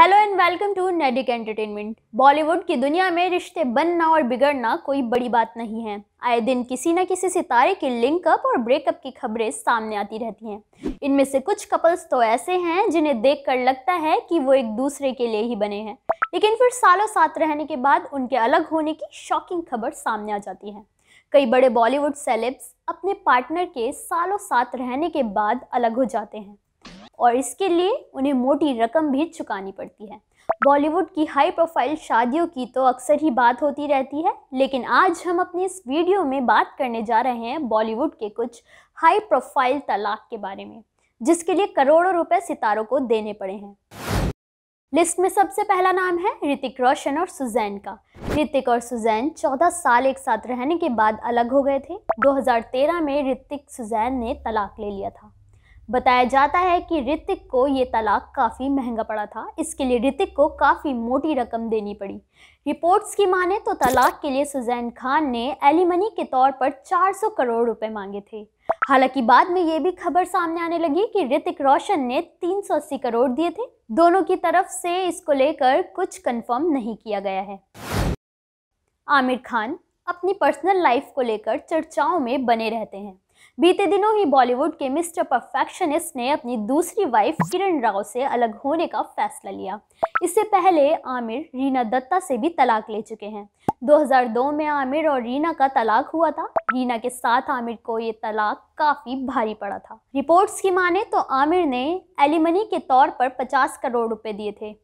Hello and welcome to नेडिक entertainment Bollywood की दुनिया में रिश्ते बनना और बिगड़ना कोई बड़ी बात नहीं है आए दिन किसी न किसी सितारे के लिंकअप और ब्रेकअप की खबरें सामने आती रहती हैं इनमें से कुछ कपल्स तो ऐसे हैं जिन्हें देखकर लगता है कि वो एक दूसरे के लिए ही बने हैं लेकिन फिर सालों साथ रहने के बाद उनके अलग होने की शॉकिंग खबर सामने आ जाती है कई बड़े बॉलीवुड सेलेब्स अपने पार्टनर के सालों साथ रहने के बाद अलग हो जाते हैं और इसके लिए उन्हें मोटी रकम भी चुकानी पड़ती है बॉलीवुड की हाई प्रोफाइल शादियों की तो अक्सर ही बात होती रहती है लेकिन आज हम अपने इस वीडियो में बात करने जा रहे हैं बॉलीवुड के कुछ हाई प्रोफाइल तलाक के बारे में जिसके लिए करोड़ों रुपए सितारों को देने पड़े हैं लिस्ट में सबसे पहला नाम है ऋतिक रोशन और सुजैन का ऋतिक और सुजैन 14 साल एक साथ रहने के बाद अलग हो गए थे 2013 में ऋतिक सुजैन ने तलाक ले लिया था बताया जाता है कि ऋतिक को ये तलाक काफ़ी महंगा पड़ा था इसके लिए ऋतिक को काफ़ी मोटी रकम देनी पड़ी रिपोर्ट्स की माने तो तलाक के लिए सुजैन खान ने एलिमनी के तौर पर 400 करोड़ रुपए मांगे थे हालांकि बाद में ये भी खबर सामने आने लगी कि ऋतिक रोशन ने 380 करोड़ दिए थे दोनों की तरफ से इसको लेकर कुछ कन्फर्म नहीं किया गया है आमिर खान अपनी पर्सनल लाइफ को लेकर चर्चाओं में बने रहते हैं बीते दिनों ही बॉलीवुड के मिस्टर परफेक्शनिस्ट ने अपनी दूसरी वाइफ किरण राव से अलग होने का फैसला लिया इससे पहले आमिर रीना दत्ता से भी तलाक ले चुके हैं 2002 में आमिर और रीना का तलाक हुआ था रीना के साथ आमिर को ये तलाक काफ़ी भारी पड़ा था रिपोर्ट्स की माने तो आमिर ने एलिमनी के तौर पर 50 करोड़ रुपए दिए थे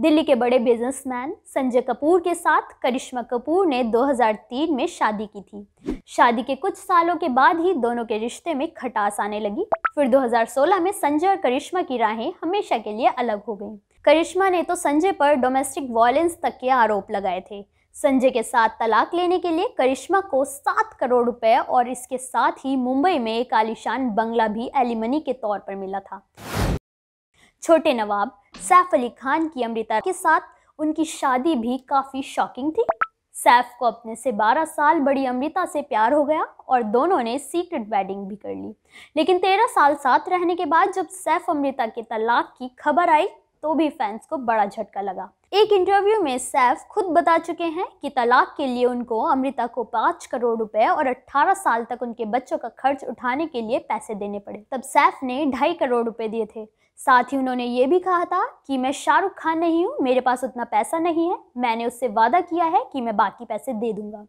दिल्ली के बड़े बिजनेसमैन संजय कपूर के साथ करिश्मा कपूर ने 2003 में शादी की थी शादी के कुछ सालों के बाद ही दोनों के रिश्ते में खटास आने लगी फिर 2016 में संजय और करिश्मा की राहें हमेशा के लिए अलग हो गईं। करिश्मा ने तो संजय पर डोमेस्टिक वायलेंस तक के आरोप लगाए थे संजय के साथ तलाक लेने के लिए करिश्मा को सात करोड़ रुपए और इसके साथ ही मुंबई में एक आलिशान बंगला भी एलिमनी के तौर पर मिला था छोटे नवाब सैफ अली खान की अमृता के साथ उनकी शादी भी काफ़ी शॉकिंग थी सैफ को अपने से 12 साल बड़ी अमृता से प्यार हो गया और दोनों ने सीक्रेट वेडिंग भी कर ली लेकिन 13 साल साथ रहने के बाद जब सैफ अमृता के तलाक की खबर आई तो भी फैंस को बड़ा झटका लगा एक इंटरव्यू में सैफ खुद बता चुके हैं कि तलाक के लिए उनको अमृता को पाँच करोड़ रुपए और 18 साल तक उनके बच्चों का खर्च उठाने के लिए पैसे देने पड़े तब सैफ ने ढाई करोड़ रुपए दिए थे साथ ही उन्होंने ये भी कहा था कि मैं शाहरुख खान नहीं हूँ मेरे पास उतना पैसा नहीं है मैंने उससे वादा किया है कि मैं बाकी पैसे दे दूंगा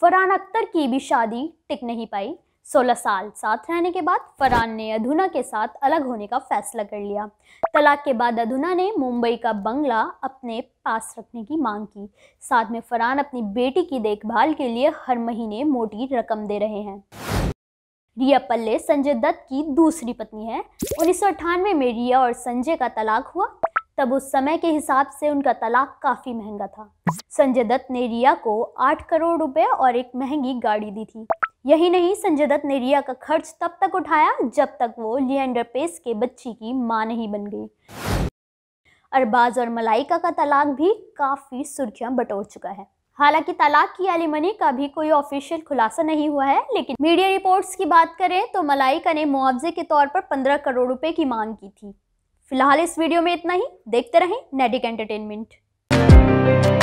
फरहान अख्तर की भी शादी टिक नहीं पाई सोलह साल साथ रहने के बाद फरहान ने अधुना के साथ अलग होने का फैसला कर लिया तलाक के बाद अधुना ने मुंबई का बंगला अपने पास रखने की मांग की साथ में फरहान अपनी बेटी की देखभाल के लिए हर महीने मोटी रकम दे रहे हैं रिया पल्ले संजय दत्त की दूसरी पत्नी है उन्नीस में रिया और संजय का तलाक हुआ तब उस समय के हिसाब से उनका तलाक काफ़ी महंगा था संजय दत्त ने रिया को आठ करोड़ रुपए और एक महंगी गाड़ी दी थी यही नहीं संजय दत्त ने रिया का खर्च तब तक उठाया जब तक वो लियंडर पेस के बच्ची की माँ नहीं बन गई अरबाज और मलाइका का तलाक भी काफ़ी सुर्खियां बटोर चुका है हालांकि तलाक की एलिमनी का भी कोई ऑफिशियल खुलासा नहीं हुआ है लेकिन मीडिया रिपोर्ट्स की बात करें तो मलाइका ने मुआवजे के तौर पर पंद्रह करोड़ रुपए की मांग की थी फिलहाल इस वीडियो में इतना ही देखते रहें नेडिक एंटरटेनमेंट